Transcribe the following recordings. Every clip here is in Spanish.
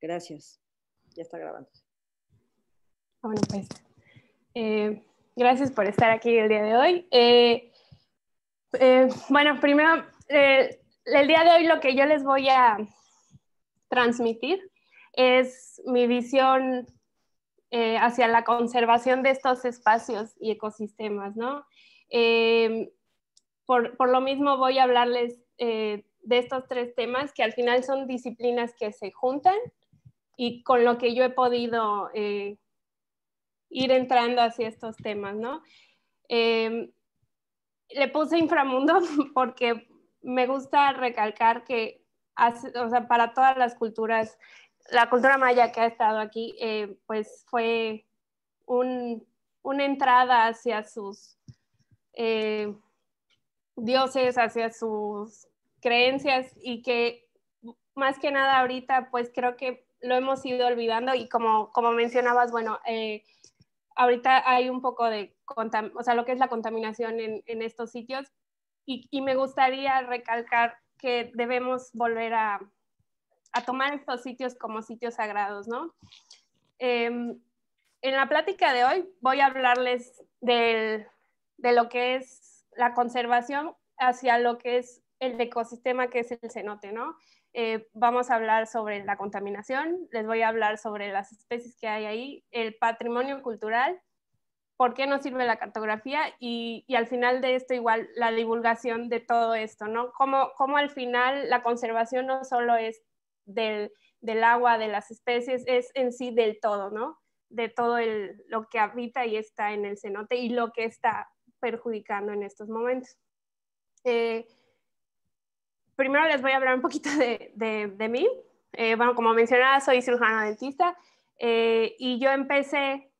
Gracias. Ya está grabando. Ah, bueno, pues eh, gracias por estar aquí el día de hoy. Eh, eh, bueno, primero, el día de hoy lo que yo les voy a transmitir es mi visión hacia la conservación de estos espacios y ecosistemas, ¿no? Por, por, lo mismo voy a hablarles de estos tres temas que al final son disciplinas que se juntan y con lo que yo he podido eh, ir entrando hacia estos temas, ¿no? Em, le puse inframundo porque me gusta recalcar que, o para todas las culturas, la cultura maya que ha estado aquí, eh, pues fue una entrada hacia sus eh, dioses, hacia sus creencias y que más que nada ahorita, pues creo que lo hemos ido olvidando y como, como mencionabas, bueno, eh, ahorita hay un poco de, o sea, lo que es la contaminación en, en estos sitios y, y, me gustaría recalcar que debemos volver a, a tomar estos sitios como sitios sagrados, ¿no? Em, en la plática de hoy voy a hablarles del, de lo que es la conservación hacia lo que es el ecosistema que es el cenote, ¿no? Eh, vamos a hablar sobre la contaminación, les voy a hablar sobre las especies que hay ahí, el patrimonio cultural, por qué nos sirve la cartografía y, al final de esto igual la divulgación de todo esto, ¿no? Cómo, cómo al final la conservación no solo es del, del, agua, de las especies, es en sí del todo, ¿no? De todo el, lo que habita y está en el cenote y lo que está perjudicando en estos momentos. Eh, primero les voy a hablar un poquito de, de, mí. Eh, bueno, como mencionaba, soy cirujana dentista eh, y yo empecé,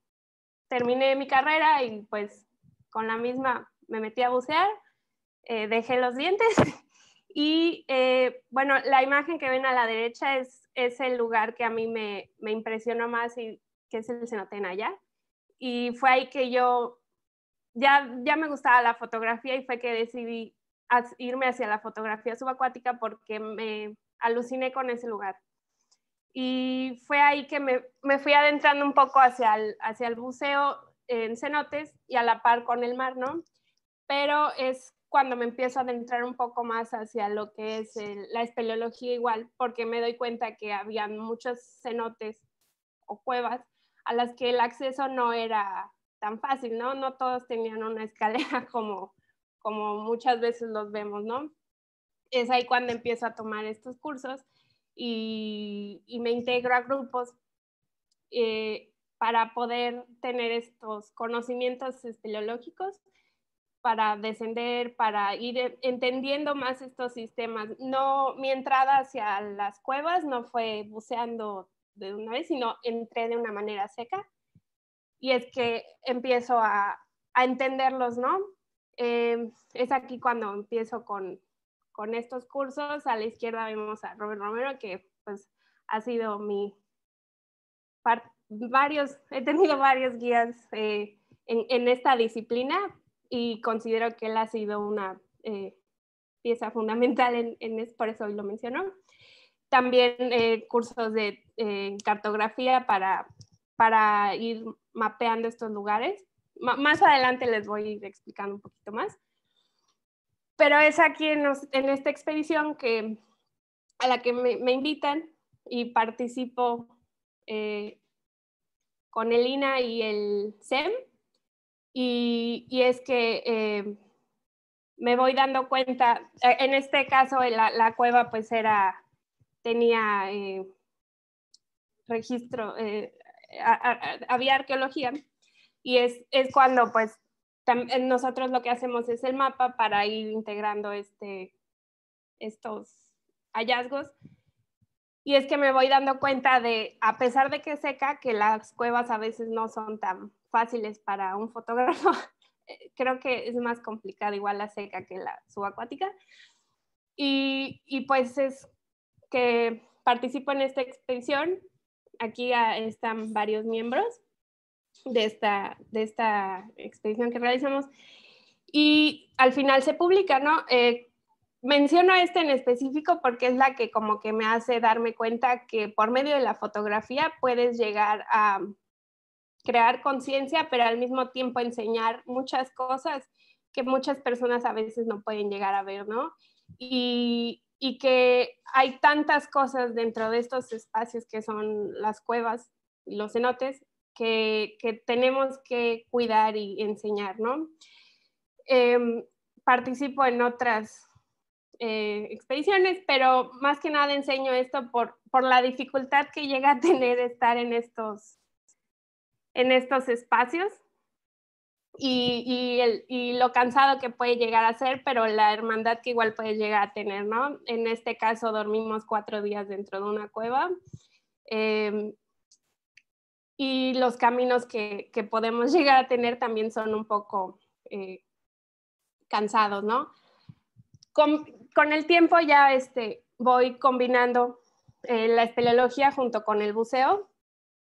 terminé mi carrera y pues con la misma me metí a bucear, eh, dejé los dientes y bueno, la imagen que ven a la derecha es, es el lugar que a mí me, me impresionó más y que es el cenote allá. Y fue ahí que yo ya, ya me gustaba la fotografía y fue que decidí irme hacia la fotografía subacuática porque me aluciné con ese lugar. Y fue ahí que me, fui adentrando un poco hacia el, hacia el buceo en cenotes y a la par con el mar, ¿no? Pero es cuando me empiezo a adentrar un poco más hacia lo que es la espeleología igual, porque me doy cuenta que había muchos cenotes o cuevas a las que el acceso no era tan fácil, ¿no? No todos tenían una escalera como como muchas veces los vemos, ¿no? Es ahí cuando empiezo a tomar estos cursos y, me integro a grupos eh, para poder tener estos conocimientos espeleológicos, para descender, para ir entendiendo más estos sistemas. No, mi entrada hacia las cuevas no fue buceando de una vez, sino entré de una manera seca. Y es que empiezo a entenderlos, ¿no? Em, es aquí cuando empiezo con, estos cursos. A la izquierda vemos a Robert Romero, que pues ha sido mi... varios, he tenido varios guías eh, en, esta disciplina y considero que él ha sido una eh, pieza fundamental en, en, por eso hoy lo menciono. También eh, cursos de cartografía para ir mapeando estos lugares más adelante les voy a ir explicando un poquito más. Pero es aquí en, esta expedición que, a la que me, invitan y participo eh, con el INA y el SEM. Y, es que eh, me voy dando cuenta, eh, en este caso la, cueva pues era, tenía registro, había arqueología y es, cuando pues eh, nosotros lo que hacemos es el mapa para ir integrando este, estos hallazgos. Y es que me voy dando cuenta de, a pesar de que seca, que las cuevas a veces no son tan fáciles para un fotógrafo. Eh, creo que es más complicado igual la seca que la subacuática. Y, y pues es que participo en esta expedición. Aquí ah, están varios miembros de esta, de esta expedición que realizamos. Y al final se publica, ¿no? Eh, menciono este en específico porque es la que como que me hace darme cuenta que por medio de la fotografía puedes llegar a crear conciencia, pero al mismo tiempo enseñar muchas cosas que muchas personas a veces no pueden llegar a ver, ¿no? Y, y que hay tantas cosas dentro de estos espacios que son las cuevas y los cenotes, que, tenemos que cuidar y enseñar, ¿no? Em, participo en otras eh, expediciones, pero más que nada enseño esto por, por la dificultad que llega a tener estar en estos, en estos espacios y, y, lo cansado que puede llegar a ser, pero la hermandad que igual puede llegar a tener, ¿no? En este caso dormimos cuatro días dentro de una cueva. Eh, y los caminos que, podemos llegar a tener también son un poco eh, cansados, ¿no? Con, el tiempo ya este, voy combinando eh, la espeleología junto con el buceo,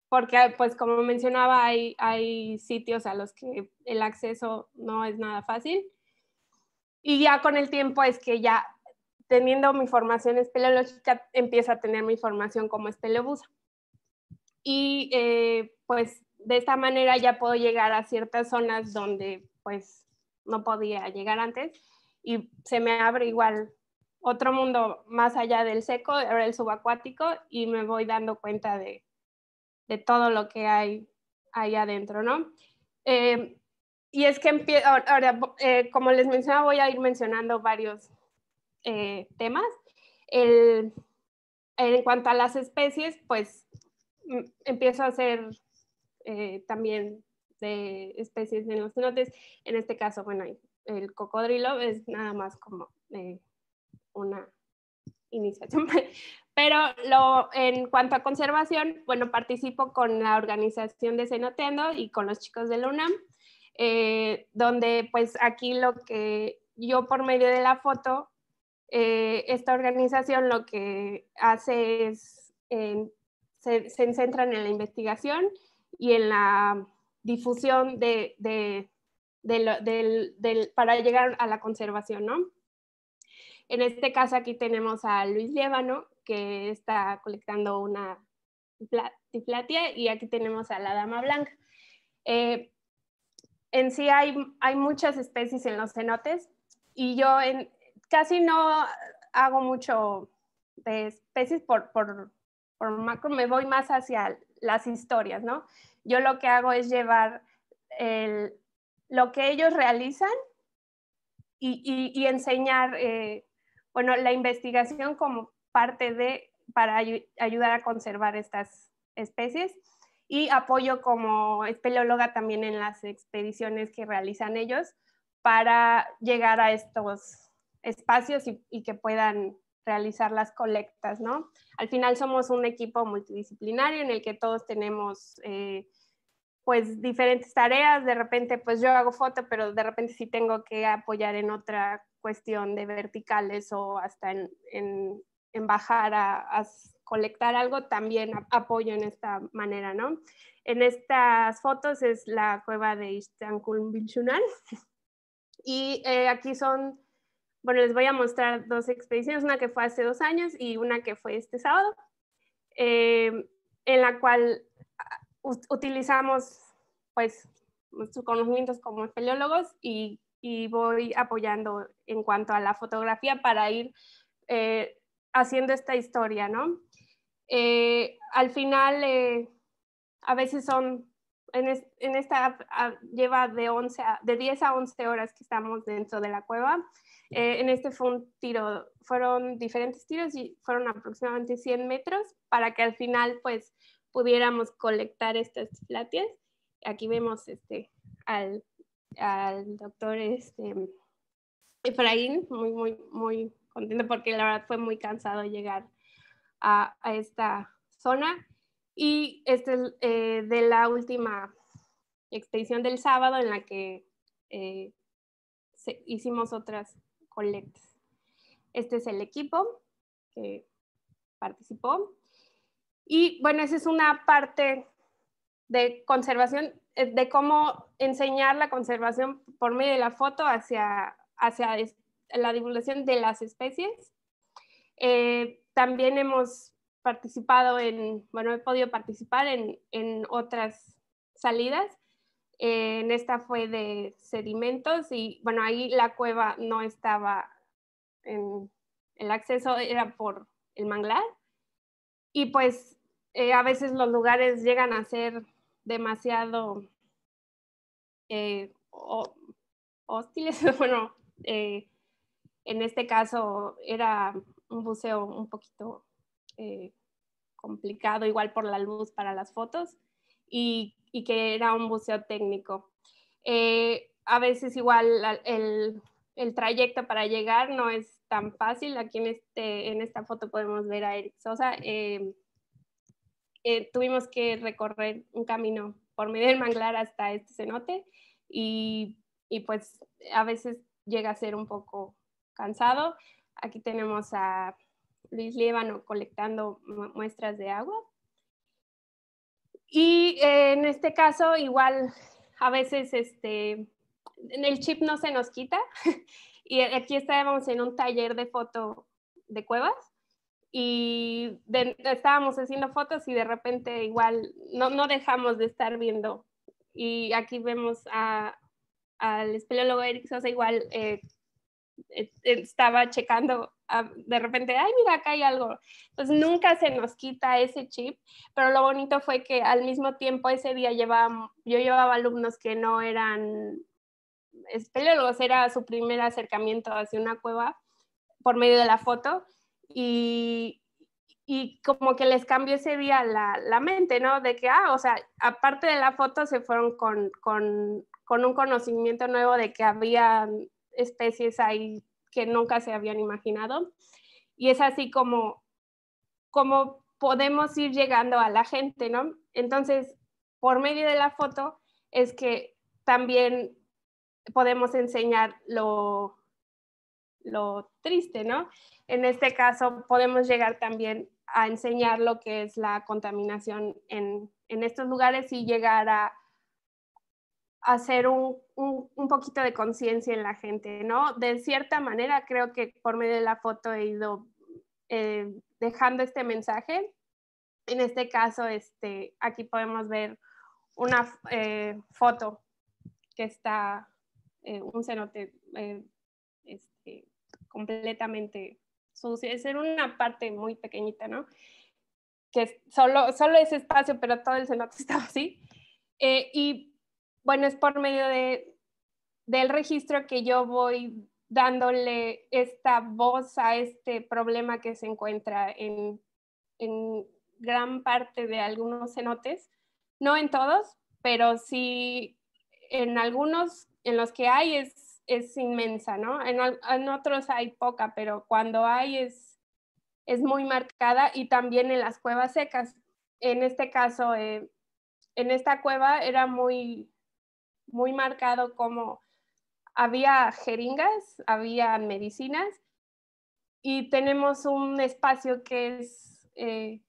porque pues como mencionaba hay, hay sitios a los que el acceso no es nada fácil. Y ya con el tiempo es que ya teniendo mi formación espeleológica, empiezo a tener mi formación como espeleobusa y eh, pues de esta manera ya puedo llegar a ciertas zonas donde pues no podía llegar antes y se me abre igual otro mundo más allá del seco, el subacuático y me voy dando cuenta de, de todo lo que hay ahí adentro, ¿no? Eh, y es que ahora, eh, como les mencionaba, voy a ir mencionando varios temas. El, en cuanto a las especies, pues empiezo a hacer eh, también de especies de los cenotes. En este caso, bueno, el cocodrilo es nada más como eh, una iniciación. Pero lo, en cuanto a conservación, bueno, participo con la organización de Cenotendo y con los chicos de la UNAM, eh, donde pues aquí lo que yo por medio de la foto, esta organización lo que hace es se, centran en la investigación y en la difusión para llegar a la conservación, ¿no? En este caso aquí tenemos a Luis Liévano, que está colectando una tiflatia, y aquí tenemos a la dama blanca. Eh, en sí hay, hay muchas especies en los cenotes, y yo en, casi no hago mucho de especies por por macro, me voy más hacia las historias, ¿no? Yo lo que hago es llevar lo que ellos realizan y, enseñar, eh, bueno, la investigación como parte de, para ayudar a conservar estas especies y apoyo como espeleóloga también en las expediciones que realizan ellos para llegar a estos espacios y que puedan realizar las colectas, ¿no? Al final somos un equipo multidisciplinario en el que todos tenemos eh, pues diferentes tareas, de repente pues yo hago foto, pero de repente sí tengo que apoyar en otra cuestión de verticales o hasta en, en, bajar a, colectar algo, también apoyo en esta manera, ¿no? En estas fotos es la cueva de Istanbul y eh, aquí son bueno, les voy a mostrar dos expediciones, una que fue hace dos años y una que fue este sábado, eh, en la cual utilizamos pues nuestros conocimientos como espeleólogos y, voy apoyando en cuanto a la fotografía para ir eh, haciendo esta historia, ¿no? Eh, al final, a veces son en, esta ah, lleva de, a, de 10 a 11 horas que estamos dentro de la cueva. Eh, en este fue un tiro, fueron diferentes tiros y fueron aproximadamente 100 metros para que al final pues pudiéramos colectar estas platias. Aquí vemos este, al, doctor este, Efraín, muy, muy, muy contento porque la verdad fue muy cansado llegar a esta zona y este es eh, de la última extensión del sábado en la que eh, hicimos otras colectas. Este es el equipo que participó. Y bueno, esa es una parte de conservación, eh, de cómo enseñar la conservación por medio de la foto hacia, hacia la divulgación de las especies. también hemos participado en, bueno, he podido participar en, otras salidas. Eh, en esta fue de sedimentos y bueno, ahí la cueva no estaba, en, el acceso era por el manglar. Y pues eh, a veces los lugares llegan a ser demasiado eh, hostiles. Bueno, en este caso era un buceo un poquito eh, complicado, igual por la luz para las fotos, y, que era un buceo técnico. Eh, a veces igual el, trayecto para llegar no es tan fácil. Aquí en, este, en esta foto podemos ver a Eric Sosa. Eh, tuvimos que recorrer un camino por medio del manglar hasta este cenote y pues a veces llega a ser un poco cansado. Aquí tenemos a Luis Líbano colectando muestras de agua. Y eh, en este caso, igual, a veces este, el chip no se nos quita. y aquí estábamos en un taller de foto de cuevas y estábamos haciendo fotos y de repente igual no, dejamos de estar viendo. Y aquí vemos al espelólogo espeleólogo Eric Sosa igual eh, eh, estaba checando de repente, ay, mira, acá hay algo. Entonces nunca se nos quita ese chip, pero lo bonito fue que al mismo tiempo ese día llevaba, yo llevaba alumnos que no eran espeleólogos, era su primer acercamiento hacia una cueva por medio de la foto y, y como que les cambió ese día la, la, mente, ¿no? De que, ah, o sea, aparte de la foto se fueron con, con, con un conocimiento nuevo de que había especies ahí que nunca se habían imaginado. Y es así como, como podemos ir llegando a la gente, ¿no? Entonces, por medio de la foto es que también podemos enseñar lo, lo triste, ¿no? En este caso, podemos llegar también a enseñar lo que es la contaminación en, en estos lugares y llegar a, hacer un, poquito de conciencia en la gente, ¿no? De cierta manera, creo que por medio de la foto he ido eh, dejando este mensaje. En este caso, este, aquí podemos ver una eh, foto que está eh, un cenote este, completamente sucio. Es una parte muy pequeñita, ¿no? Que solo, solo ese espacio, pero todo el cenote está así. y bueno, es por medio de, del registro que yo voy dándole esta voz a este problema que se encuentra en, gran parte de algunos cenotes, no en todos, pero sí en algunos en los que hay es, es inmensa, ¿no? En, otros hay poca, pero cuando hay es, es muy marcada y también en las cuevas secas. En este caso, eh, en esta cueva era muy, muy marcado como había jeringas, había medicinas y tenemos un espacio que es eh,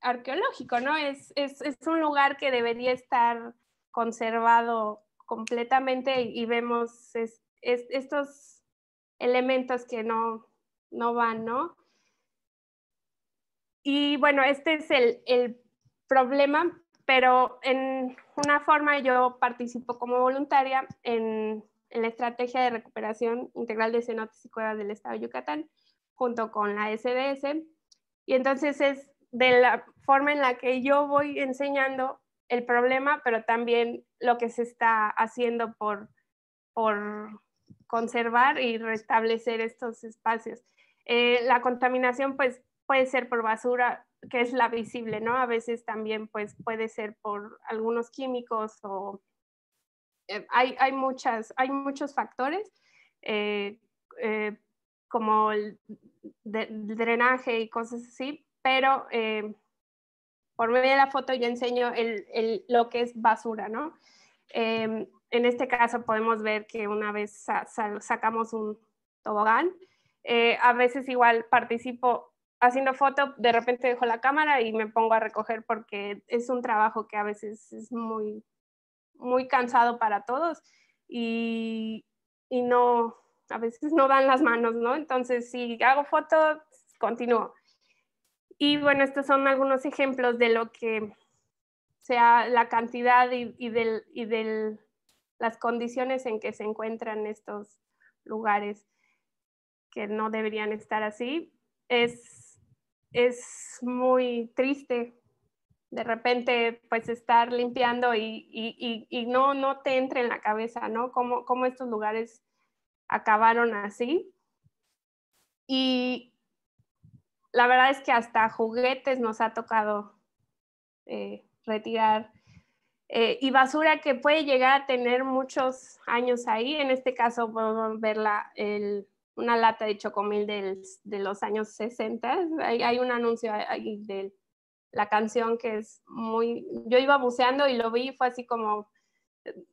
arqueológico, ¿no? Es, es, es, un lugar que debería estar conservado completamente y, vemos es, estos elementos que no, no van, ¿no? Y bueno, este es el, el problema pero en una forma yo participo como voluntaria en, la estrategia de recuperación integral de cenotes y cuevas del Estado de Yucatán, junto con la SDS. Y entonces es de la forma en la que yo voy enseñando el problema, pero también lo que se está haciendo por, conservar y restablecer estos espacios. Eh, la contaminación pues, puede ser por basura, que es la visible, ¿no? A veces también pues puede ser por algunos químicos o eh, hay, muchas, hay muchos factores eh, eh, como el, drenaje y cosas así, pero por medio de la foto yo enseño el, lo que es basura, ¿no? Em, en este caso podemos ver que una vez sacamos un tobogán, a veces igual participo haciendo foto, de repente dejo la cámara y me pongo a recoger porque es un trabajo que a veces es muy, muy cansado para todos y, no, a veces no dan las manos, ¿no? Entonces, si hago foto, continúo. Y bueno, estos son algunos ejemplos de lo que sea la cantidad y, y de y del, las condiciones en que se encuentran estos lugares que no deberían estar así. Es es muy triste de repente pues estar limpiando y, no, no te entre en la cabeza, ¿no? Cómo, cómo estos lugares acabaron así. Y la verdad es que hasta juguetes nos ha tocado eh, retirar. Eh, y basura que puede llegar a tener muchos años ahí, en este caso podemos ver el una lata de chocomil de los años 60. Hay, un anuncio ahí de la canción que es muy... Yo iba buceando y lo vi fue así como...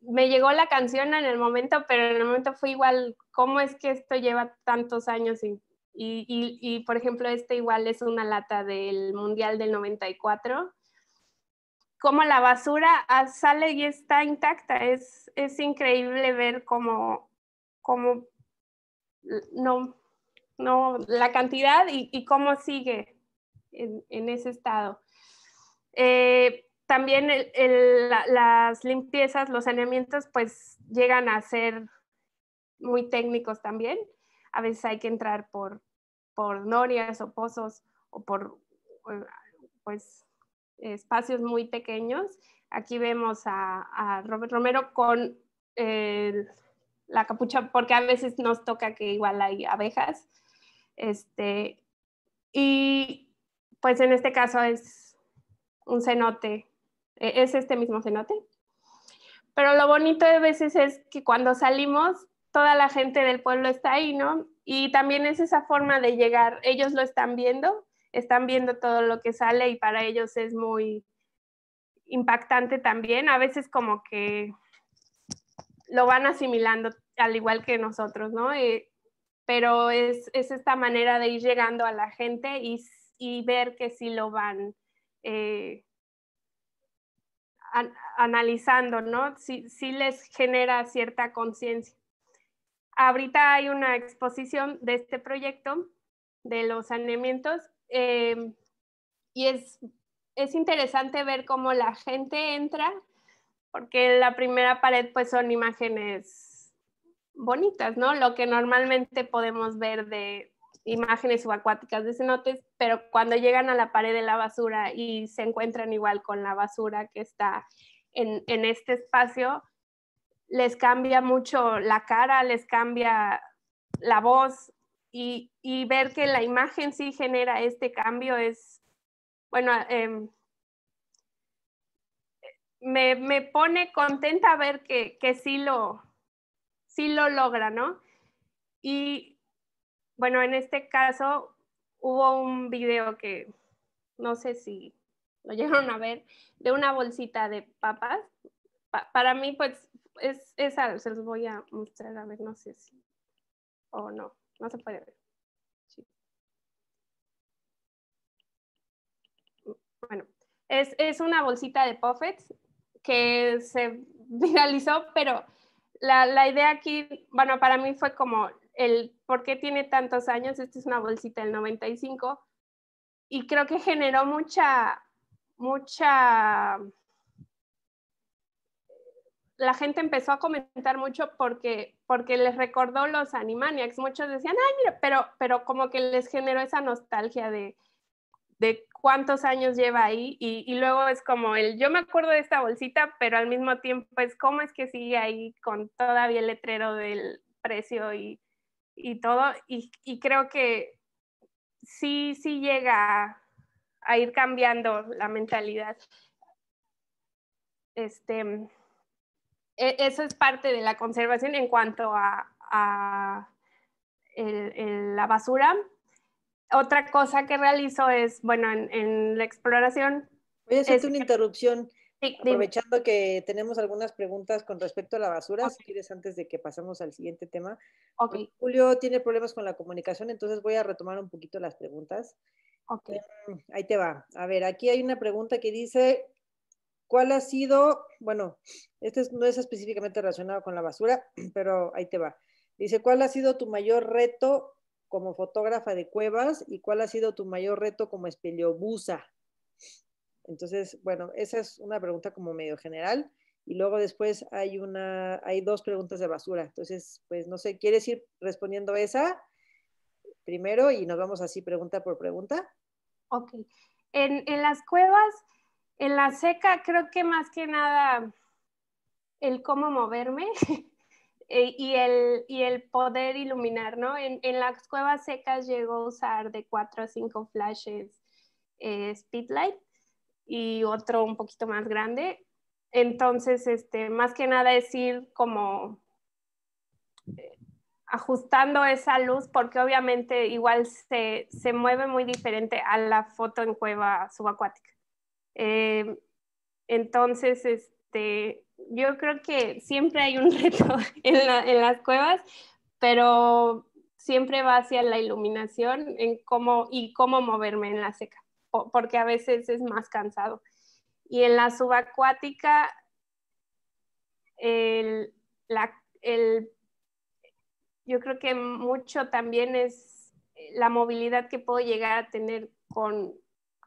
Me llegó la canción en el momento, pero en el momento fue igual, ¿cómo es que esto lleva tantos años? Y, por ejemplo, este igual es una lata del Mundial del 94 como la basura ah, sale y está intacta. Es, es increíble ver cómo, cómo, no, no, la cantidad y, cómo sigue en, ese estado. Eh, también las limpiezas, los saneamientos, pues llegan a ser muy técnicos también. A veces hay que entrar por, por norias o pozos o por pues, espacios muy pequeños. Aquí vemos a, a Robert Romero con el la capucha, porque a veces nos toca que igual hay abejas. Este, y pues en este caso es un cenote, e-, es este mismo cenote. Pero lo bonito de veces es que cuando salimos, toda la gente del pueblo está ahí, ¿no? Y también es esa forma de llegar, ellos lo están viendo, están viendo todo lo que sale y para ellos es muy impactante también, a veces como que lo van asimilando al igual que nosotros, ¿no? Eh, pero es, es, esta manera de ir llegando a la gente y, y ver que si lo van eh, analizando, ¿no? Si les genera cierta conciencia. Ahorita hay una exposición de este proyecto de los saneamientos em, y es, es interesante ver cómo la gente entra porque la primera pared pues son imágenes bonitas, ¿no? Lo que normalmente podemos ver de imágenes subacuáticas de cenotes, pero cuando llegan a la pared de la basura y se encuentran igual con la basura que está en, en este espacio, les cambia mucho la cara, les cambia la voz y, y ver que la imagen sí genera este cambio es, bueno, em, me, me, pone contenta ver que, que sí lo, sí lo logra, ¿no? Y bueno, en este caso hubo un video que no sé si lo llegaron a ver, de una bolsita de papas. para mí, pues, es esa, se los voy a mostrar, a ver, no sé si, o no, no se puede ver. Bueno, es, es una bolsita de puffets que se viralizó, pero la, idea aquí, bueno, para mí fue como el por qué tiene tantos años, esta es una bolsita del 95, y creo que generó mucha, mucha, la gente empezó a comentar mucho porque, porque les recordó los Animaniacs, muchos decían, ay, mira, pero, pero como que les generó esa nostalgia de, de cuántos años lleva ahí y, luego es como el, yo me acuerdo de esta bolsita, pero al mismo tiempo es cómo es que sigue ahí con todavía el letrero del precio y, todo. Y, creo que sí, sí llega a, ir cambiando la mentalidad. Este, e, eso es parte de la conservación en cuanto a, la basura, otra cosa que realizo es, bueno, en, la exploración. Voy a hacerte una interrupción. Aprovechando que tenemos algunas preguntas con respecto a la basura, si quieres, antes de que pasemos al siguiente tema. Julio tiene problemas con la comunicación, entonces voy a retomar un poquito las preguntas. Eh, ahí te va. A ver, aquí hay una pregunta que dice, ¿cuál ha sido, bueno, este no es específicamente relacionado con la basura, pero ahí te va. Dice, ¿cuál ha sido tu mayor reto como fotógrafa de cuevas y cuál ha sido tu mayor reto como espeleobusa? Entonces, bueno, esa es una pregunta como medio general. Y luego después hay, una, hay dos preguntas de basura. Entonces, pues no sé, ¿quieres ir respondiendo esa primero y nos vamos así pregunta por pregunta? Ok. En, en las cuevas, en la seca, creo que más que nada el cómo moverme, Eh, y, el, y el poder iluminar, ¿no? En, en, las cuevas secas llegó a usar de 4 a 5 flashes eh, speedlight y otro un poquito más grande. Entonces, este, más que nada es ir como eh, ajustando esa luz porque obviamente igual se, se, mueve muy diferente a la foto en cueva subacuática. entonces, este, yo creo que siempre hay un reto en, las cuevas, pero siempre va hacia la iluminación en cómo, y cómo moverme en la seca, porque a veces es más cansado. Y en la subacuática, la, yo creo que mucho también es la movilidad que puedo llegar a tener con,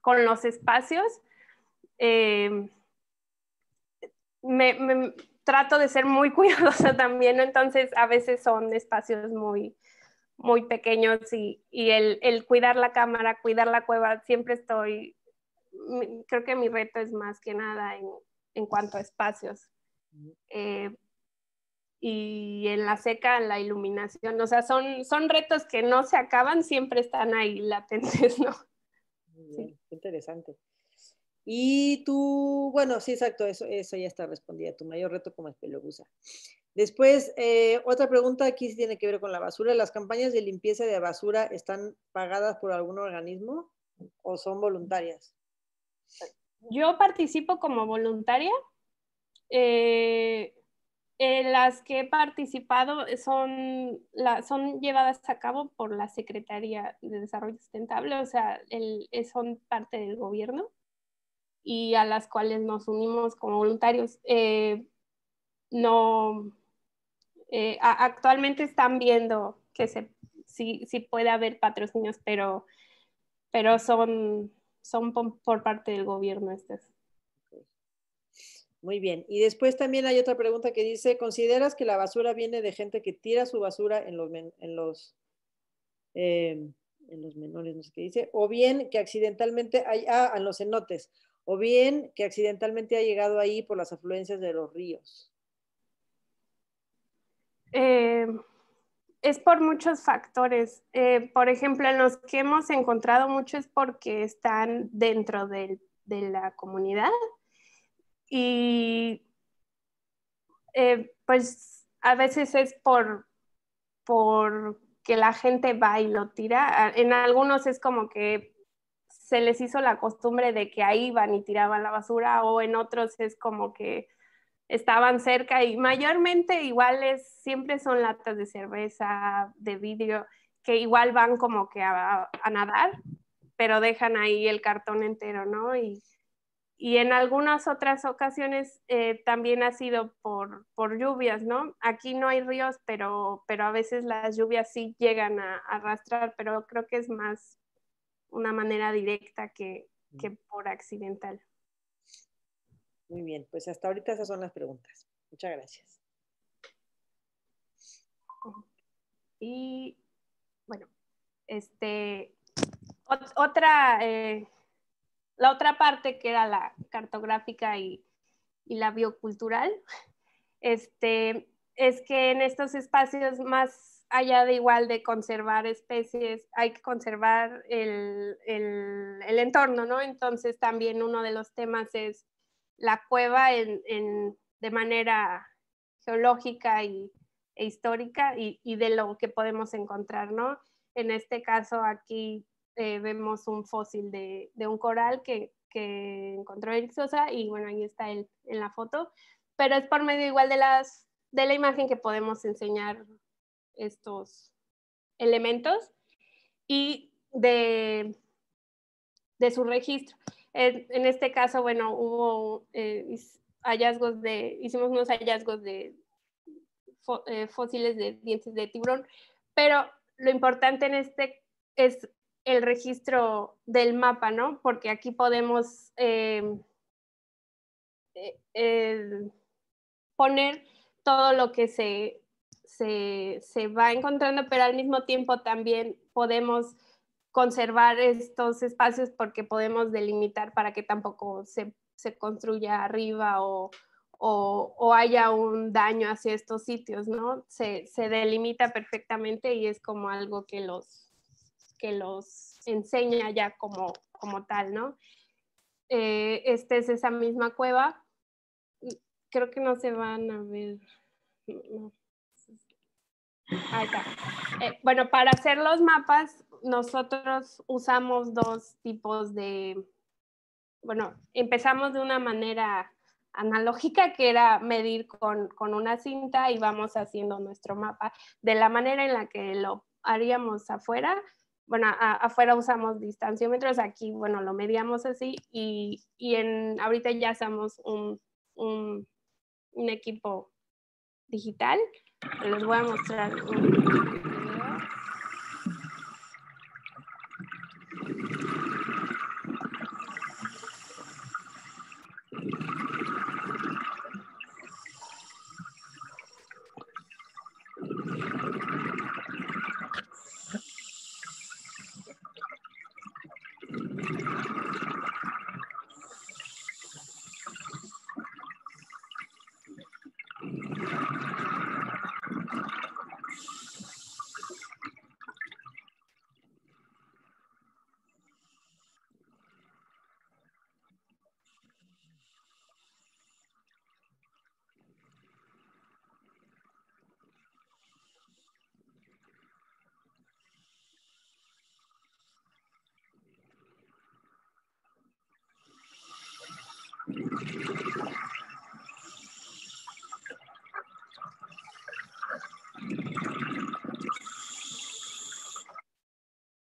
con los espacios. Eh, me, trato de ser muy cuidadosa también, entonces a veces son espacios muy, muy pequeños y, el, cuidar la cámara, cuidar la cueva, siempre estoy, creo que mi reto es más que nada en, en cuanto a espacios. Eh, y en la seca, en la iluminación, o sea, son, retos que no se acaban, siempre están ahí latentes, ¿no? sí. Interesante. Y tú, bueno, sí, exacto, eso, eso ya está respondida, tu mayor reto como espelobusa. Después, eh, otra pregunta aquí tiene que ver con la basura. ¿Las campañas de limpieza de basura están pagadas por algún organismo o son voluntarias? Yo participo como voluntaria. Eh, eh, las que he participado son, son llevadas a cabo por la Secretaría de Desarrollo Sustentable, o sea, son parte del gobierno y a las cuales nos unimos como voluntarios. Eh, no, eh, actualmente están viendo que se, sí, puede haber patrocinios, pero, pero son, son por, parte del gobierno estas. Muy bien. Y después también hay otra pregunta que dice, ¿consideras que la basura viene de gente que tira su basura en los, en los, eh, en los menores, no sé qué dice, o bien que accidentalmente hay, ah, en los cenotes, o bien que accidentalmente ha llegado ahí por las afluencias de los ríos? Eh, es por muchos factores. Eh, por ejemplo, en los que hemos encontrado mucho es porque están dentro de, la comunidad y eh, pues a veces es por, por que la gente va y lo tira. En algunos es como que se les hizo la costumbre de que ahí iban y tiraban la basura o en otros es como que estaban cerca y mayormente iguales siempre son latas de cerveza, de vidrio, que igual van como que a, nadar, pero dejan ahí el cartón entero, ¿no? Y, y en algunas otras ocasiones eh, también ha sido por, por, lluvias, ¿no? Aquí no hay ríos, pero, pero a veces las lluvias sí llegan a arrastrar, pero creo que es más una manera directa mm. que, por accidental. Muy bien, pues hasta ahorita esas son las preguntas. Muchas gracias. Y bueno, este, otra, eh, la otra parte que era la cartográfica y, la biocultural, este, es que en estos espacios más allá de igual de conservar especies, hay que conservar el, entorno, ¿no? Entonces también uno de los temas es la cueva de manera geológica y, e histórica y, y, de lo que podemos encontrar, ¿no? En este caso aquí eh, vemos un fósil de, un coral que, encontró el Sosa y bueno, ahí está él en la foto, pero es por medio igual de, las, de la imagen que podemos enseñar estos elementos y de, de su registro. En, este caso, bueno, hubo eh, hallazgos de, hicimos unos hallazgos de eh, fósiles de dientes de tiburón, pero lo importante en este es el registro del mapa, ¿no? Porque aquí podemos eh, poner todo lo que se se, va encontrando, pero al mismo tiempo también podemos conservar estos espacios porque podemos delimitar para que tampoco se, construya arriba o, haya un daño hacia estos sitios, ¿no? Se, delimita perfectamente y es como algo que los, que los enseña ya como, como tal, ¿no? Eh, esta es esa misma cueva. Creo que no se van a ver. Eh, bueno, para hacer los mapas, nosotros usamos dos tipos de, bueno, empezamos de una manera analógica que era medir con, una cinta y vamos haciendo nuestro mapa de la manera en la que lo haríamos afuera. Bueno, afuera usamos distanciómetros, aquí, bueno, lo medíamos así y, en, ahorita ya usamos un, un, un equipo digital. Les voy a mostrar un,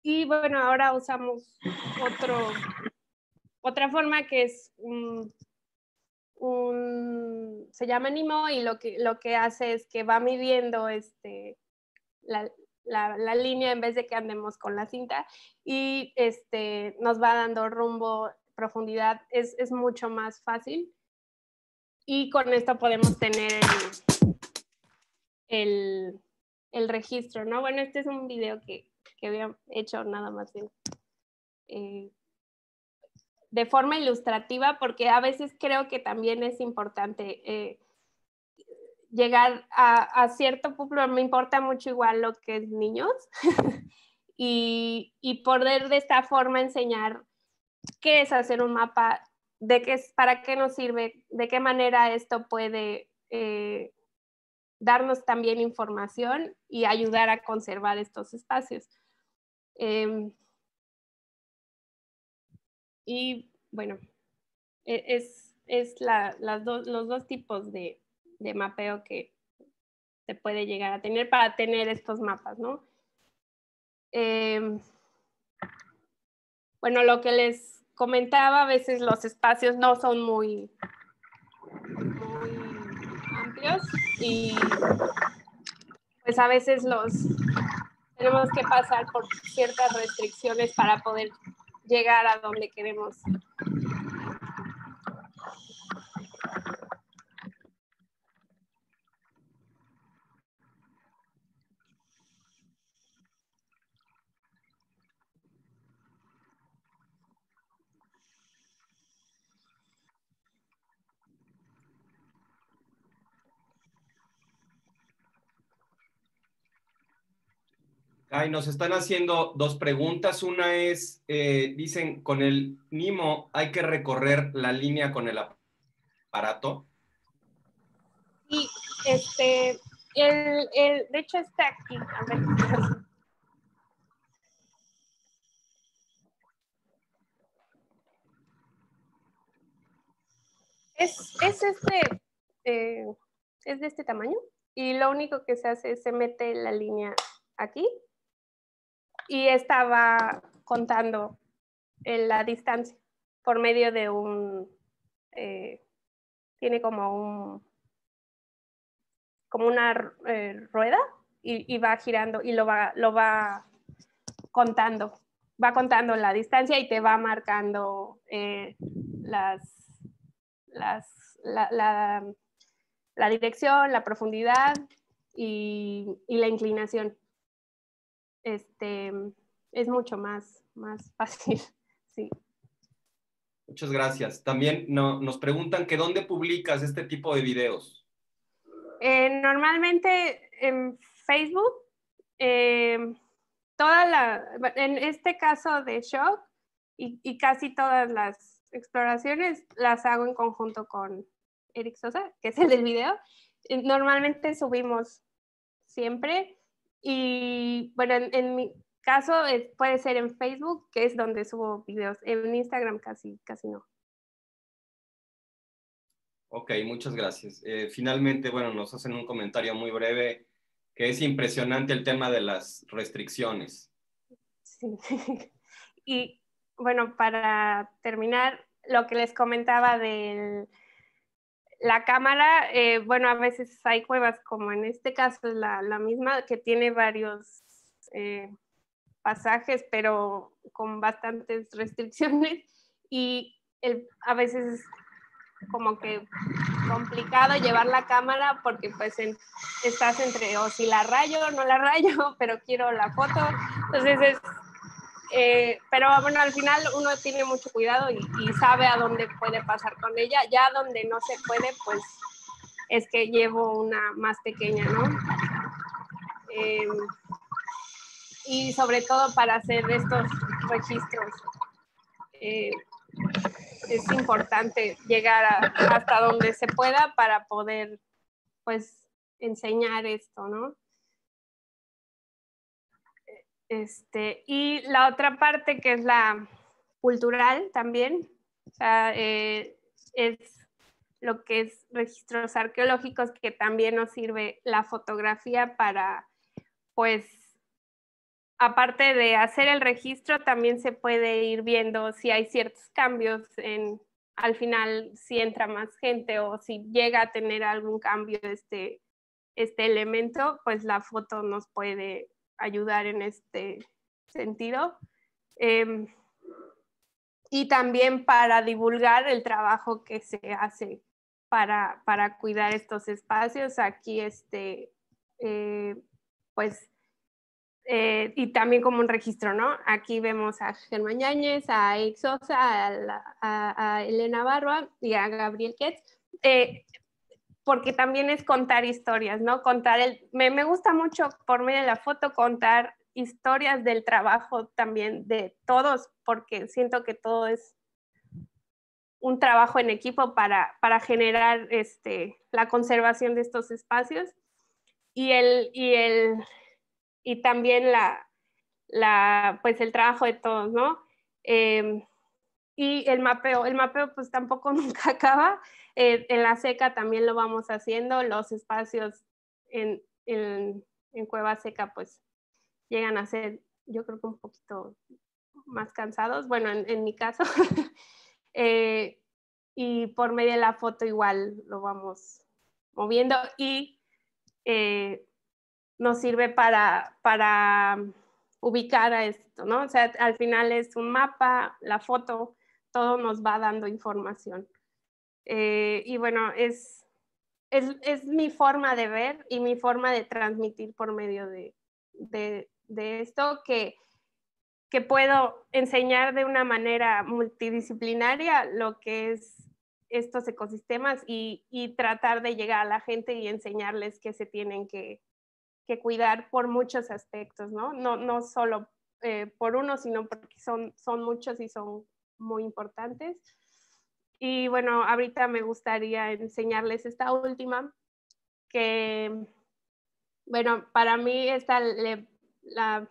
Y bueno, ahora usamos otro, otra forma que es un, se llama Nimo y lo que, lo que hace es que va midiendo este, la, línea en vez de que andemos con la cinta y este, nos va dando rumbo, profundidad, es, mucho más fácil. Y con esto podemos tener el, el, registro, ¿no? Bueno, este es un video que, que había hecho nada más bien. Eh, de forma ilustrativa, porque a veces creo que también es importante eh, llegar a, cierto público, me importa mucho igual lo que es niños, y, poder de esta forma enseñar qué es hacer un mapa, de qué es, para qué nos sirve, de qué manera esto puede eh, darnos también información y ayudar a conservar estos espacios. Em, y bueno, e-, es, es la, las los dos tipos de, de, mapeo que se puede llegar a tener para tener estos mapas, ¿no? Em, bueno, lo que les comentaba, a veces los espacios no son muy, muy amplios y pues a veces los, tenemos que pasar por ciertas restricciones para poder llegar a donde queremos Ay, nos están haciendo dos preguntas. Una es, eh, dicen, con el NIMO hay que recorrer la línea con el aparato. Sí, este, el, el, de hecho está aquí. Es, este, eh, es de este tamaño y lo único que se hace es se mete la línea aquí y estaba contando en la distancia por medio de un, eh, tiene como un, como una eh, rueda y, va girando y lo va, lo va contando, va contando la distancia y te va marcando eh, las, las, la, la, la, dirección, la profundidad y la inclinación este, es mucho más, más fácil. Muchas gracias. También nos preguntan que dónde publicas este tipo de videos. Eh, normalmente en Facebook, eh, toda la, en este caso de shock y, y, casi todas las exploraciones las hago en conjunto con Eric Sosa, que es el del video. Normalmente subimos siempre y bueno, en, mi caso eh, puede ser en Facebook, que es donde subo videos. En Instagram casi, casi no. Ok, muchas gracias. Eh, finalmente, bueno, nos hacen un comentario muy breve que es impresionante el tema de las restricciones. Sí. y bueno, para terminar, lo que les comentaba del la cámara, eh, bueno, a veces hay cuevas, como en este caso la, misma, que tiene varios eh, pasajes, pero con bastantes restricciones y a veces es como que complicado llevar la cámara porque pues estás entre o si la rayo o no la rayo, pero quiero la foto. Entonces es eh, pero bueno, al final uno tiene mucho cuidado y, sabe a dónde puede pasar con ella, ya donde no se puede, pues es que llevo una más pequeña, ¿no? Em, y sobre todo para hacer estos registros. Eh, es importante llegar hasta donde se pueda para poder, pues, enseñar esto, ¿no? Este, y la otra parte que es la cultural también, eh, es lo que es registros arqueológicos, que también nos sirve la fotografía para, pues, aparte de hacer el registro, también se puede ir viendo si hay ciertos cambios en, al final, si entra más gente o si llega a tener algún cambio este, este elemento, pues la foto nos puede ayudar en este sentido. Em, y también para divulgar el trabajo que se hace para, para cuidar estos espacios. Aquí, este, eh, pues, eh, y también como un registro, ¿no? Aquí vemos a Germán Yáñez, a Ixosa, a, a, Elena Barba y a Gabriel Ketz. Eh, porque también es contar historias, ¿no? Contar el, me, gusta mucho por medio de la foto contar historias del trabajo también de todos, porque siento que todo es un trabajo en equipo para, para generar este, la conservación de estos espacios y, el, y, el, y también la, la, pues el trabajo de todos, ¿no? Em, y el mapeo, el mapeo pues tampoco nunca acaba, eh, en la seca también lo vamos haciendo, los espacios en, cueva seca pues llegan a ser yo creo que un poquito más cansados, bueno, en, mi caso. Eh, y por medio de la foto igual lo vamos moviendo y eh, nos sirve para, para ubicar a esto, ¿no? O sea, al final es un mapa, la foto, todo nos va dando información. Eh, y bueno, es, es, es, mi forma de ver y mi forma de transmitir por medio de, de, de esto que, que puedo enseñar de una manera multidisciplinaria lo que es estos ecosistemas y, y, tratar de llegar a la gente y enseñarles que se tienen que, que cuidar por muchos aspectos, ¿no? No, no solo eh, por uno, sino porque son, son muchos y son muy importantes. Y bueno, ahorita me gustaría enseñarles esta última, que, bueno, para mí esta, la,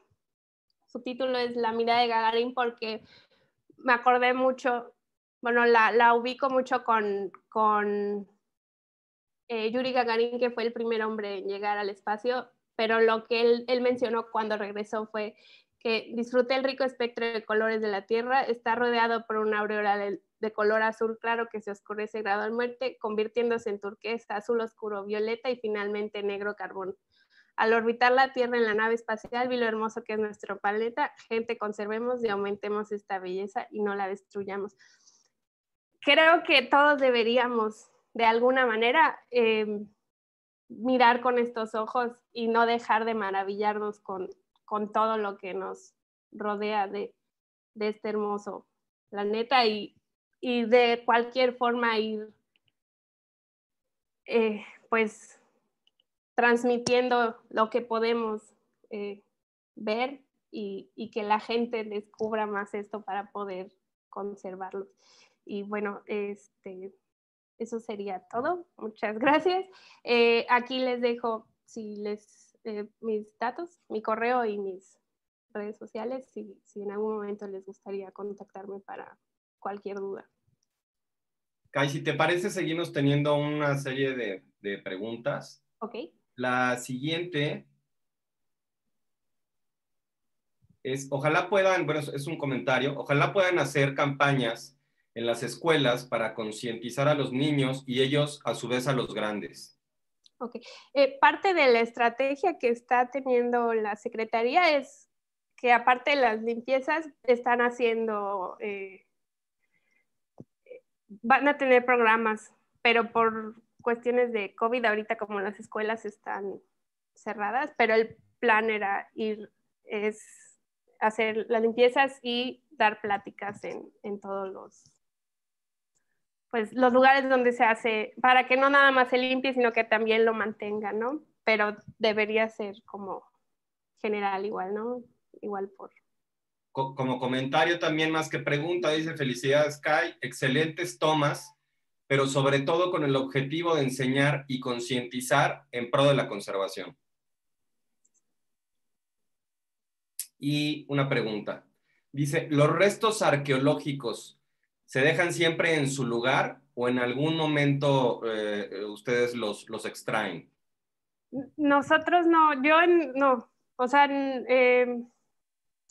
su título es La mirada de Gagarin porque me acordé mucho, bueno, la, la ubico mucho con, con eh, Yuri Gagarin, que fue el primer hombre en llegar al espacio, pero lo que él, mencionó cuando regresó fue que disfruté el rico espectro de colores de la Tierra, está rodeado por una aurora del de color azul claro que se oscurece gradualmente, convirtiéndose en turquesa, azul oscuro, violeta y finalmente negro carbón. Al orbitar la Tierra en la nave espacial, vi lo hermoso que es nuestro planeta. Gente, conservemos y aumentemos esta belleza y no la destruyamos. Creo que todos deberíamos, de alguna manera, em, mirar con estos ojos y no dejar de maravillarnos con, con todo lo que nos rodea de, de este hermoso planeta y y de cualquier forma ir eh, pues transmitiendo lo que podemos eh, ver y, que la gente descubra más esto para poder conservarlo. Y bueno, este, eso sería todo. Muchas gracias. Eh, aquí les dejo si les, mis datos, mi correo y mis redes sociales, si en algún momento les gustaría contactarme para cualquier duda. Kai, si te parece, seguimos teniendo una serie de, preguntas. Ok. La siguiente es, ojalá puedan, bueno, es un comentario, ojalá puedan hacer campañas en las escuelas para concientizar a los niños y ellos a su vez a los grandes. Ok. Eh, parte de la estrategia que está teniendo la Secretaría es que aparte de las limpiezas están haciendo eh, van a tener programas, pero por cuestiones de COVID, ahorita como las escuelas están cerradas, pero el plan era ir, es hacer las limpiezas y dar pláticas en, todos los pues los lugares donde se hace, para que no nada más se limpie, sino que también lo mantenga, ¿no? Pero debería ser como general igual, ¿no? Igual por, como comentario también más que pregunta, dice felicidades Kai, excelentes tomas, pero sobre todo con el objetivo de enseñar y concientizar en pro de la conservación. Y una pregunta. Dice, ¿los restos arqueológicos se dejan siempre en su lugar o en algún momento eh, ustedes los, extraen? Nosotros no, yo no, o sea, em,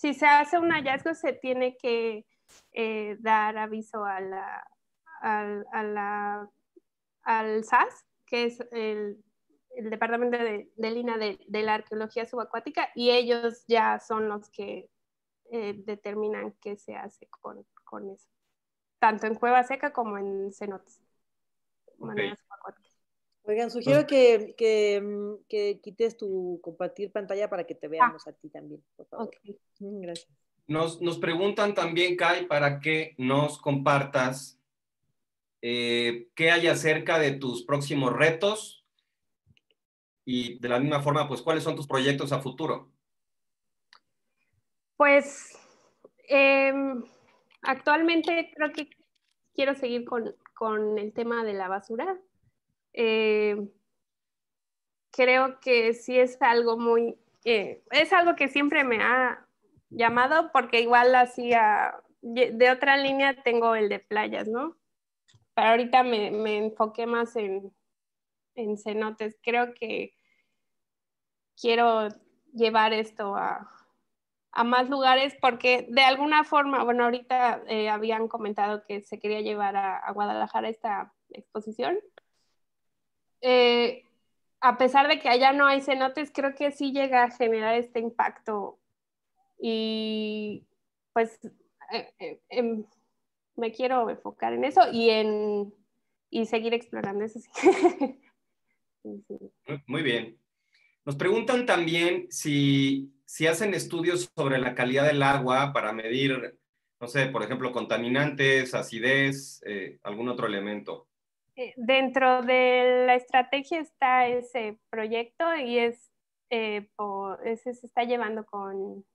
si se hace un hallazgo, se tiene que eh, dar aviso a la, al SAS, que es el, departamento de, Lina de, la arqueología subacuática, y ellos ya son los que eh, determinan qué se hace con, eso, tanto en cueva seca como en cenotes. Oigan, sugiero pues mm, que, quites tu compartir pantalla para que te ah. veamos a ti también, por favor. Mm, gracias. Nos, preguntan también, Kai, para que nos compartas eh, qué hay acerca de tus próximos retos y de la misma forma, pues, cuáles son tus proyectos a futuro. Pues, em, actualmente creo que quiero seguir con, con el tema de la basura eh, creo que sí es algo muy, eh, es algo que siempre me ha llamado porque igual hacía, de otra línea tengo el de playas, ¿no? Pero ahorita me, enfoqué más en, cenotes. Creo que quiero llevar esto a, más lugares porque de alguna forma, bueno, ahorita eh, habían comentado que se quería llevar a Guadalajara esta exposición eh, a pesar de que allá no hay cenotes, creo que sí llega a generar este impacto. Y pues eh, eh, em, me quiero enfocar en eso y en y seguir explorando eso. Muy bien. Nos preguntan también si, si hacen estudios sobre la calidad del agua para medir, no sé, por ejemplo, contaminantes, acidez, algún otro elemento. Eh, dentro de la estrategia está ese proyecto y es, eh, se está llevando con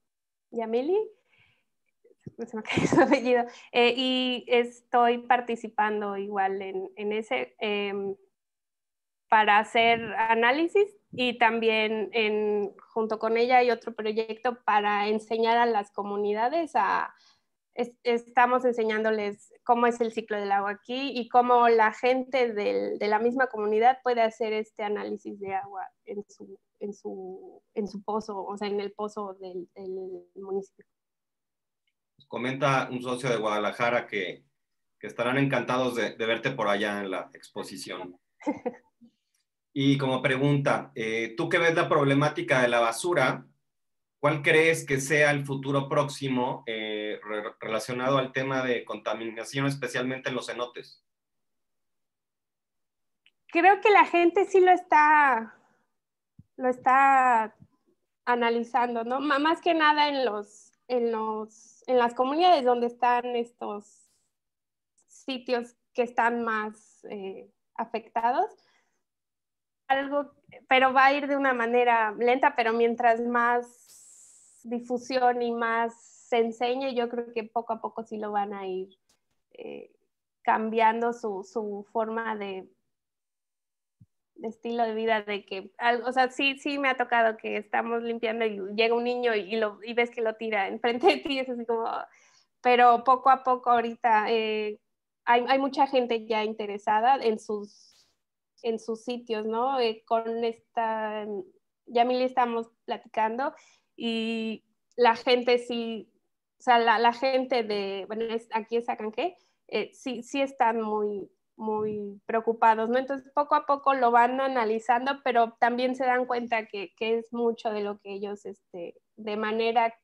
Yamili. Se me su apellido. Eh, y estoy participando igual en, ese em, para hacer análisis y también en, junto con ella hay otro proyecto para enseñar a las comunidades a, estamos enseñándoles cómo es el ciclo del agua aquí y cómo la gente de la misma comunidad puede hacer este análisis de agua en su, su, en su pozo, o sea, en el pozo del, municipio. Comenta un socio de Guadalajara que, estarán encantados de, verte por allá en la exposición. Y como pregunta, eh, tú que ves la problemática de la basura, ¿cuál crees que sea el futuro próximo eh, relacionado al tema de contaminación, especialmente en los cenotes? Creo que la gente sí lo está, lo está analizando, ¿no? Más que nada en los, en los, en las comunidades donde están estos sitios que están más eh, afectados. Algo, pero va a ir de una manera lenta, pero mientras más difusión y más se enseña, yo creo que poco a poco sí lo van a ir eh, cambiando su, su forma de, estilo de vida, de que, algo, o sea, sí, sí me ha tocado que estamos limpiando y llega un niño y, lo, y ves que lo tira enfrente de ti, es así como, pero poco a poco ahorita eh, hay, hay, mucha gente ya interesada en sus, en sus sitios, ¿no? Eh, con esta, le estamos platicando y la gente sí o sea, la, gente de, bueno, aquí es Akanke, eh, sí, sí están muy, muy preocupados, ¿no? Entonces, poco a poco lo van analizando, pero también se dan cuenta que, es mucho de lo que ellos, este, de manera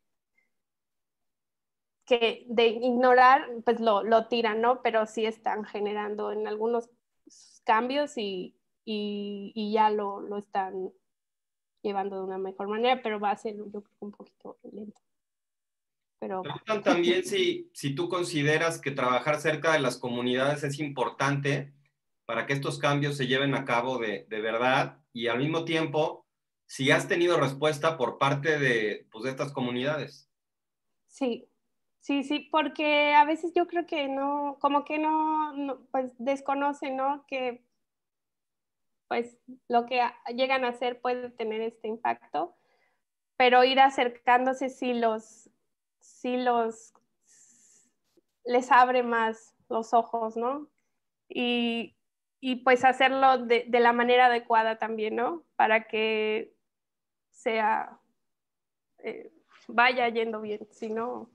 que de ignorar, pues lo, tiran, ¿no? Pero sí están generando en algunos cambios y, y, ya lo, lo, están llevando de una mejor manera, pero va a ser, yo creo, un poquito lento. Pero... también si, si tú consideras que trabajar cerca de las comunidades es importante para que estos cambios se lleven a cabo de, de verdad y al mismo tiempo si has tenido respuesta por parte de, pues, de estas comunidades. Sí, sí, sí, porque a veces yo creo que no, como que no, pues desconocen, ¿no? Que pues lo que llegan a hacer puede tener este impacto, pero ir acercándose sí los, sí los les abre más los ojos, ¿no? Y, y pues hacerlo de, la manera adecuada también, ¿no? Para que sea, eh, vaya yendo bien, si no,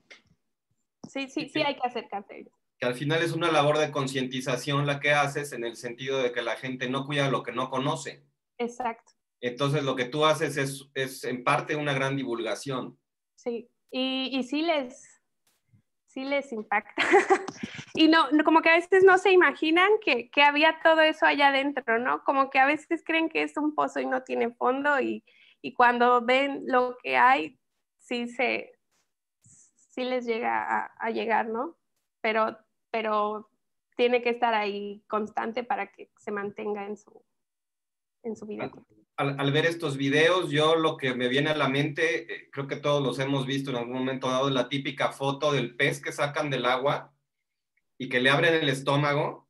sí, sí, sí hay que acercarse. Que al final es una labor de concientización la que haces en el sentido de que la gente no cuida lo que no conoce. Exacto. Entonces lo que tú haces es, es en parte una gran divulgación. Sí. Y, sí les, sí les impacta. y no, como que a veces no se imaginan que, había todo eso allá adentro, ¿no? Como que a veces creen que es un pozo y no tiene fondo y, cuando ven lo que hay, sí, se, sí les llega a, a, llegar, ¿no? Pero, pero tiene que estar ahí constante para que se mantenga en su, en su vida al, ver estos videos, yo lo que me viene a la mente, eh, creo que todos los hemos visto en algún momento dado, es la típica foto del pez que sacan del agua y que le abren el estómago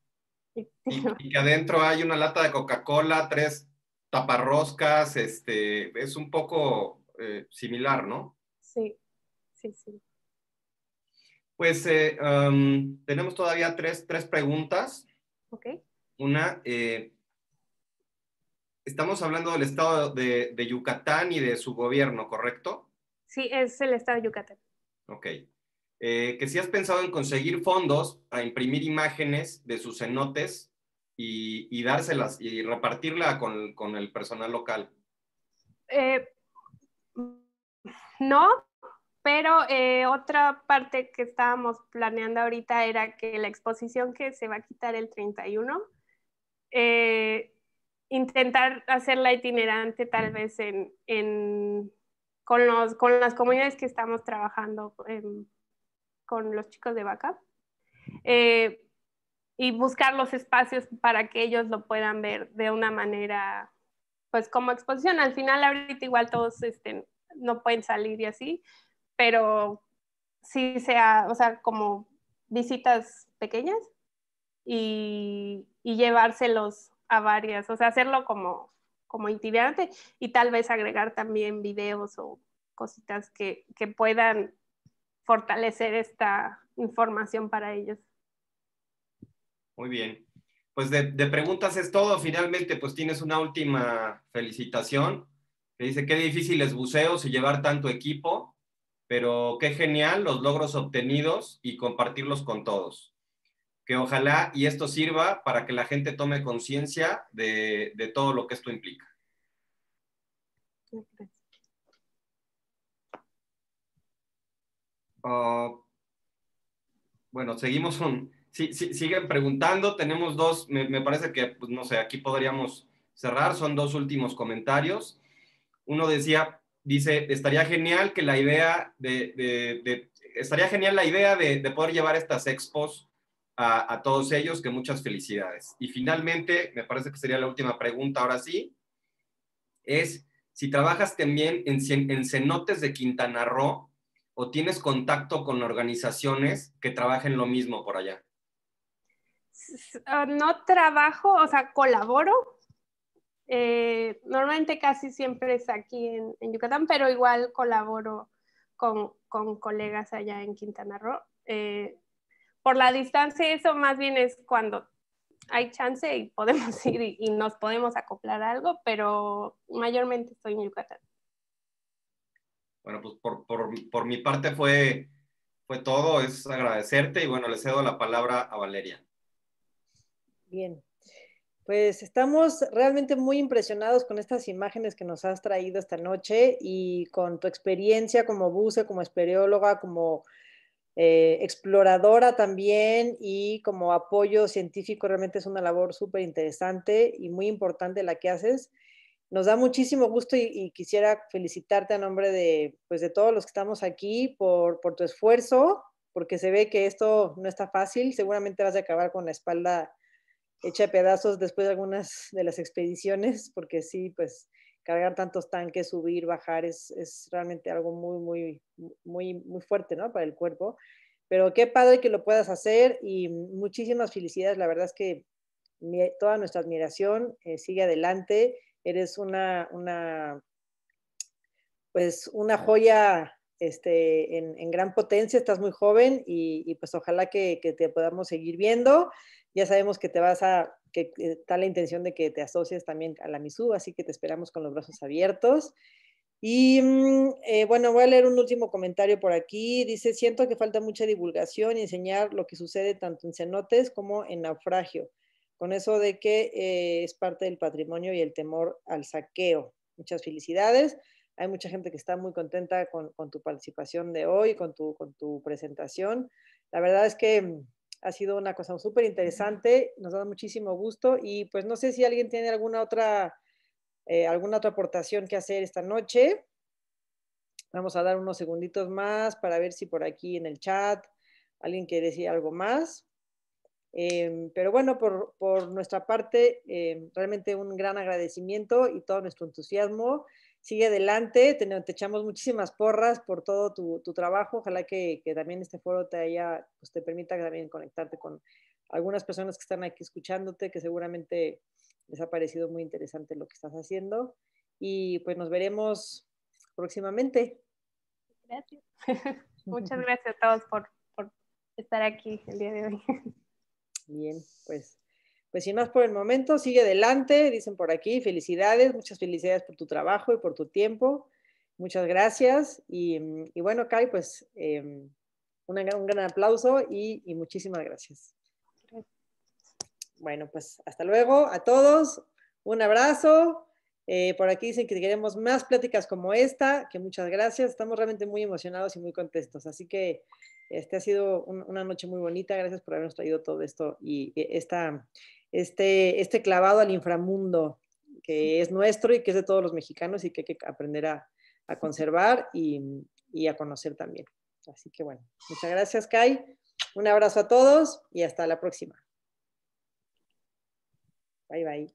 y, que adentro hay una lata de Coca-Cola, tres taparroscas, este, es un poco eh, similar, ¿no? Sí, sí, sí. Pues eh, tenemos todavía tres, preguntas. Ok. Una, Estamos hablando del estado de, Yucatán y de su gobierno, ¿correcto? Sí, es el estado de Yucatán. Ok. Eh, que si has pensado en conseguir fondos para imprimir imágenes de sus cenotes y, dárselas y repartirla con, el personal local. Eh, no, pero eh, otra parte que estábamos planeando ahorita era que la exposición que se va a quitar el 31, eh, intentar hacerla itinerante tal vez en, con, los, con las comunidades que estamos trabajando em, con los chicos de backup eh, y buscar los espacios para que ellos lo puedan ver de una manera, pues como exposición. Al final ahorita igual todos este, no pueden salir y así, pero sí sea, o sea, como visitas pequeñas y, y llevárselos a varias, o sea, hacerlo como, como intimidante y tal vez agregar también videos o cositas que, que puedan fortalecer esta información para ellos. Muy bien. Pues de, preguntas es todo. Finalmente, pues tienes una última felicitación. que dice, qué difícil es buceos y llevar tanto equipo, pero qué genial los logros obtenidos y compartirlos con todos que ojalá y esto sirva para que la gente tome conciencia de, todo lo que esto implica. Ah, bueno, seguimos con siguen preguntando, tenemos dos, me, parece que, pues, no sé, aquí podríamos cerrar, son dos últimos comentarios. Uno decía, dice, estaría genial que la idea de, estaría genial la idea de poder llevar estas expos a, todos ellos que muchas felicidades. Y finalmente, me parece que sería la última pregunta ahora sí, es si trabajas también en, cenotes de Quintana Roo o tienes contacto con organizaciones que trabajen lo mismo por allá. Ah, no trabajo, o sea, colaboro. Eh, normalmente casi siempre es aquí en, Yucatán, pero igual colaboro con, con, colegas allá en Quintana Roo. Eh, por la distancia, eso más bien es cuando hay chance y podemos ir y, nos podemos acoplar algo, pero mayormente estoy en Yucatán. Bueno, pues por, mi parte fue, fue todo, es agradecerte y bueno, le cedo la palabra a Valeria. Bien, pues estamos realmente muy impresionados con estas imágenes que nos has traído esta noche y con tu experiencia como buce, como espereóloga, como eh, exploradora también y como apoyo científico realmente es una labor súper interesante y muy importante la que haces. Nos da muchísimo gusto y, quisiera felicitarte a nombre de, pues, de todos los que estamos aquí por, tu esfuerzo, porque se ve que esto no está fácil. Seguramente vas a acabar con la espalda hecha de pedazos después de algunas de las expediciones, porque sí, pues cargar tantos tanques, subir, bajar, es, realmente algo muy, muy, muy, muy fuerte, ¿no? Para el cuerpo. Pero qué padre que lo puedas hacer y muchísimas felicidades. La verdad es que toda nuestra admiración eh, sigue adelante. Eres una, una, pues una joya este, en, gran potencia, estás muy joven y, pues ojalá que, te podamos seguir viendo. Ya sabemos que te vas a que eh, está la intención de que te asocies también a la MISU, así que te esperamos con los brazos abiertos. Y mm, eh, bueno, voy a leer un último comentario por aquí. Dice, siento que falta mucha divulgación y enseñar lo que sucede tanto en cenotes como en naufragio, con eso de que eh, es parte del patrimonio y el temor al saqueo. Muchas felicidades. Hay mucha gente que está muy contenta con, tu participación de hoy, con tu presentación. La verdad es que mm, ha sido una cosa súper interesante, nos da muchísimo gusto y pues no sé si alguien tiene alguna otra, eh, alguna otra aportación que hacer esta noche. Vamos a dar unos segunditos más para ver si por aquí en el chat alguien quiere decir algo más. Em, pero bueno, por, nuestra parte, em, realmente un gran agradecimiento y todo nuestro entusiasmo sigue adelante, te, echamos muchísimas porras por todo tu, trabajo, ojalá que, también este foro te haya, pues te permita también conectarte con algunas personas que están aquí escuchándote, que seguramente les ha parecido muy interesante lo que estás haciendo y pues nos veremos próximamente. Gracias. Muchas gracias a todos por estar aquí el día de hoy. Bien, pues pues sin más por el momento, sigue adelante, dicen por aquí, felicidades, muchas felicidades por tu trabajo y por tu tiempo, muchas gracias. Y, mm, bueno, Kai, pues em, un gran aplauso y, muchísimas gracias. Bueno, pues hasta luego a todos, un abrazo. Eh, por aquí dicen que queremos más pláticas como esta, que muchas gracias. Estamos realmente muy emocionados y muy contentos. Así que este ha sido una noche muy bonita. Gracias por habernos traído todo esto y e, esta, este, este clavado al inframundo que es nuestro y que es de todos los mexicanos y que hay que aprender a, conservar y, a conocer también. Así que bueno, muchas gracias Kai, un abrazo a todos y hasta la próxima. bye. bye.